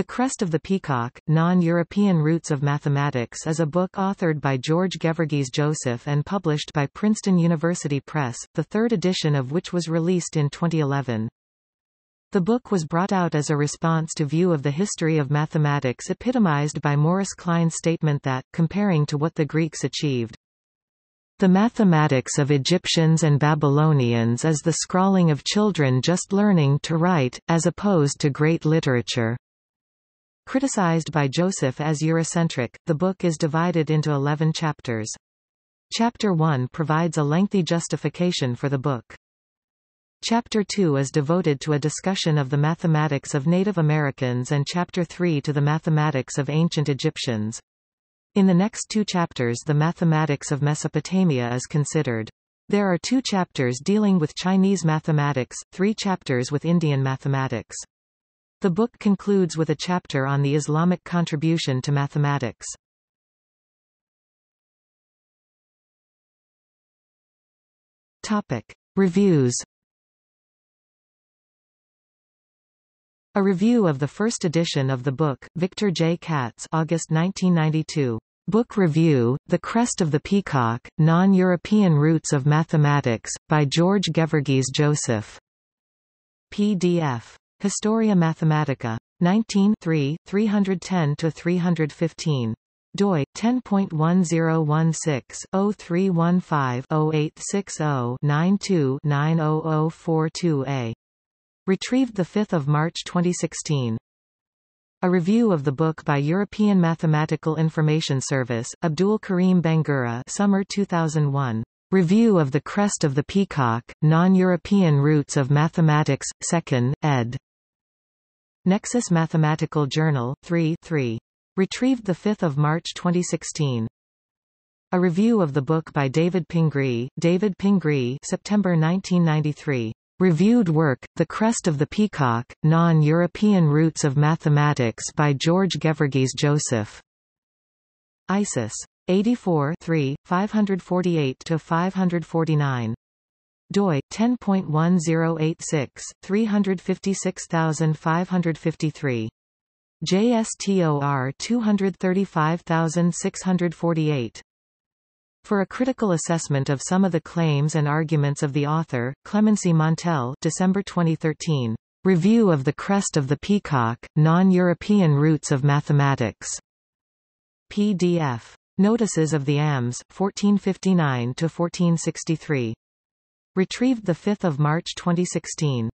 The Crest of the Peacock, Non-European Roots of Mathematics is a book authored by George Geverghes Joseph and published by Princeton University Press, the third edition of which was released in 2011. The book was brought out as a response to view of the history of mathematics epitomized by Morris Klein's statement that, comparing to what the Greeks achieved, the mathematics of Egyptians and Babylonians is the scrawling of children just learning to write, as opposed to great literature. Criticized by Joseph as Eurocentric, the book is divided into 11 chapters. Chapter 1 provides a lengthy justification for the book. Chapter 2 is devoted to a discussion of the mathematics of Native Americans and Chapter 3 to the mathematics of ancient Egyptians. In the next two chapters the mathematics of Mesopotamia is considered. There are two chapters dealing with Chinese mathematics, three chapters with Indian mathematics. The book concludes with a chapter on the Islamic contribution to mathematics. Topic. Reviews A review of the first edition of the book, Victor J. Katz August 1992. Book Review, The Crest of the Peacock, Non-European Roots of Mathematics, by George Geverghes Joseph. PDF Historia Mathematica. 19 310-315 doi 10.1016-0315-0860-92-90042A. Retrieved 5 March 2016. A review of the book by European Mathematical Information Service, Abdul Karim Bangura summer 2001. Review of the Crest of the Peacock, Non-European Roots of Mathematics, 2nd, ed. Nexus Mathematical Journal, 3 3. Retrieved 5 March 2016. A review of the book by David Pingree, David Pingree September 1993. Reviewed work, The Crest of the Peacock, Non-European Roots of Mathematics by George Geverghes Joseph. Isis. 84 548-549 doi 10.1086/356553 JSTOR 235648 for a critical assessment of some of the claims and arguments of the author, Clemency Montel December 2013. Review of the Crest of the Peacock, Non-European Roots of Mathematics. PDF. Notices of the AMS, 1459-1463. Retrieved 5 March 2016.